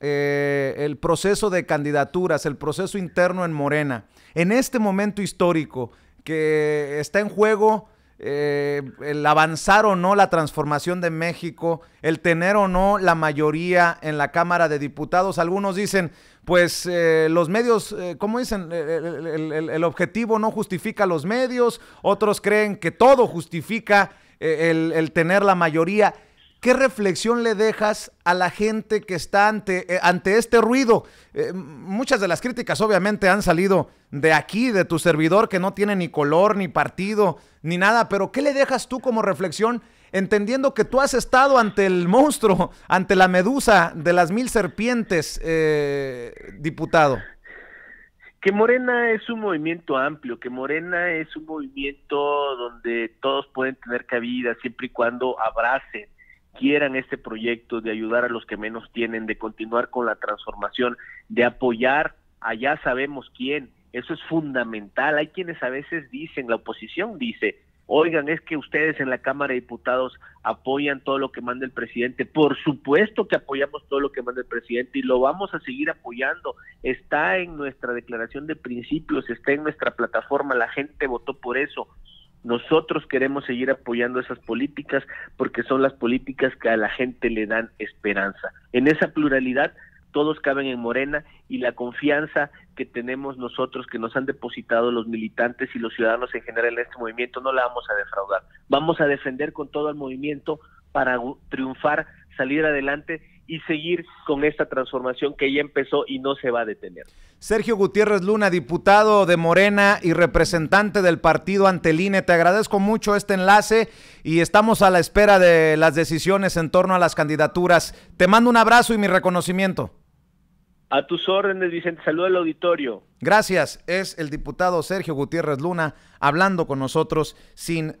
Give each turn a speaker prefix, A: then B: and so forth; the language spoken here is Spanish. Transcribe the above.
A: Eh, el proceso de candidaturas, el proceso interno en Morena, en este momento histórico que está en juego eh, el avanzar o no la transformación de México, el tener o no la mayoría en la Cámara de Diputados. Algunos dicen, pues eh, los medios, como ¿cómo dicen? El, objetivo no justifica los medios, otros creen que todo justifica el tener la mayoría. ¿Qué reflexión le dejas a la gente que está ante, eh, ante este ruido? Eh, muchas de las críticas obviamente han salido de aquí, de tu servidor, que no tiene ni color, ni partido, ni nada, pero ¿qué le dejas tú como reflexión entendiendo que tú has estado ante el monstruo, ante la medusa de las mil serpientes, eh, diputado? Que Morena es un
B: movimiento amplio, que Morena es un movimiento donde todos pueden tener cabida siempre y cuando abracen quieran este proyecto, de ayudar a los que menos tienen, de continuar con la transformación, de apoyar allá sabemos quién. Eso es fundamental. Hay quienes a veces dicen, la oposición dice, oigan, es que ustedes en la Cámara de Diputados apoyan todo lo que manda el presidente. Por supuesto que apoyamos todo lo que manda el presidente y lo vamos a seguir apoyando. Está en nuestra declaración de principios, está en nuestra plataforma, la gente votó por eso. Nosotros queremos seguir apoyando esas políticas porque son las políticas que a la gente le dan esperanza. En esa pluralidad todos caben en Morena y la confianza que tenemos nosotros, que nos han depositado los militantes y los ciudadanos en general en este movimiento, no la vamos a defraudar. Vamos a defender con todo el movimiento para triunfar, salir adelante y seguir con esta transformación que ya empezó y no se va a detener.
A: Sergio Gutiérrez Luna, diputado de Morena y representante del partido Anteline, te agradezco mucho este enlace y estamos a la espera de las decisiones en torno a las candidaturas. Te mando un abrazo y mi reconocimiento.
B: A tus órdenes, Vicente. saludo al auditorio.
A: Gracias. Es el diputado Sergio Gutiérrez Luna hablando con nosotros sin...